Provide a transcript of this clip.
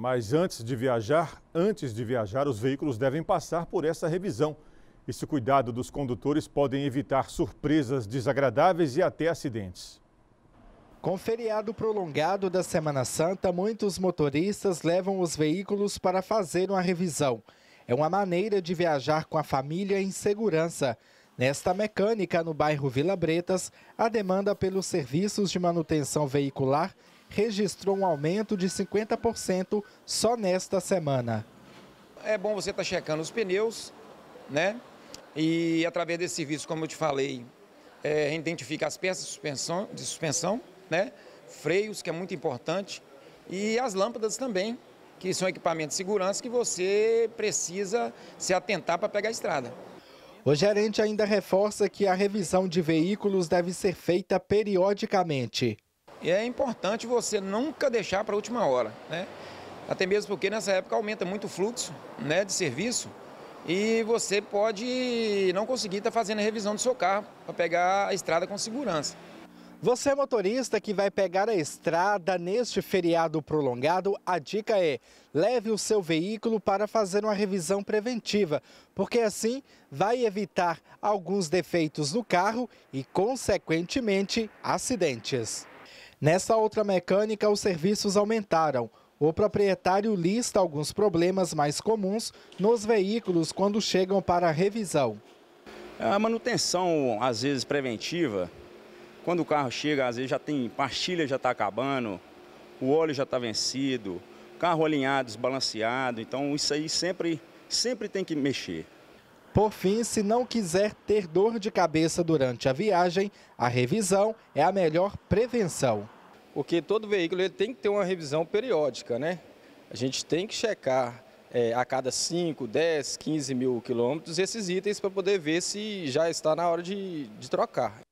Mas antes de viajar, antes de viajar, os veículos devem passar por essa revisão. Esse cuidado dos condutores podem evitar surpresas desagradáveis e até acidentes. Com o feriado prolongado da Semana Santa, muitos motoristas levam os veículos para fazer uma revisão. É uma maneira de viajar com a família em segurança. Nesta mecânica, no bairro Vila Bretas, a demanda pelos serviços de manutenção veicular registrou um aumento de 50% só nesta semana. É bom você estar tá checando os pneus, né? E através desse serviço, como eu te falei, é, a gente identifica as peças de suspensão, de suspensão, né? Freios, que é muito importante, e as lâmpadas também, que são equipamentos de segurança que você precisa se atentar para pegar a estrada. O gerente ainda reforça que a revisão de veículos deve ser feita periodicamente. E é importante você nunca deixar para a última hora, né? Até mesmo porque nessa época aumenta muito o fluxo né, de serviço e você pode não conseguir estar tá fazendo a revisão do seu carro para pegar a estrada com segurança. Você é motorista que vai pegar a estrada neste feriado prolongado, a dica é: leve o seu veículo para fazer uma revisão preventiva, porque assim vai evitar alguns defeitos no carro e, consequentemente, acidentes. Nessa outra mecânica, os serviços aumentaram. O proprietário lista alguns problemas mais comuns nos veículos quando chegam para revisão. A manutenção, às vezes, preventiva. Quando o carro chega, às vezes já tem pastilha já está acabando, o óleo já está vencido, carro alinhado, desbalanceado. Então, isso aí sempre, sempre tem que mexer. Por fim, se não quiser ter dor de cabeça durante a viagem, a revisão é a melhor prevenção. Porque todo veículo ele tem que ter uma revisão periódica, né? A gente tem que checar é, a cada 5, 10, 15 mil quilômetros esses itens para poder ver se já está na hora de, de trocar.